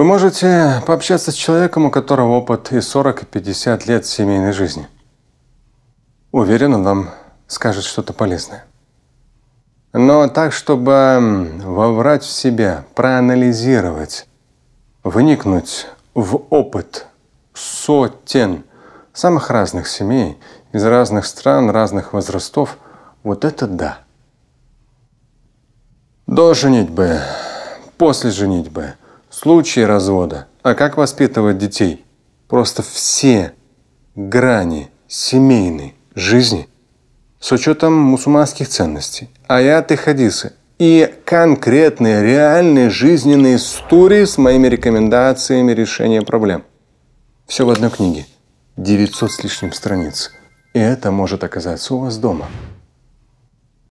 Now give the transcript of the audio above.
Вы можете пообщаться с человеком, у которого опыт и 40, и 50 лет семейной жизни. Уверен, он вам скажет что-то полезное. Но так, чтобы воврать в себя, проанализировать, вникнуть в опыт сотен самых разных семей из разных стран, разных возрастов, вот это да. До женитьбы, после женитьбы – случаи развода, а как воспитывать детей. Просто все грани семейной жизни с учетом мусульманских ценностей, аяты, хадисы и конкретные реальные жизненные истории с моими рекомендациями решения проблем. Все в одной книге. 900 с лишним страниц. И это может оказаться у вас дома.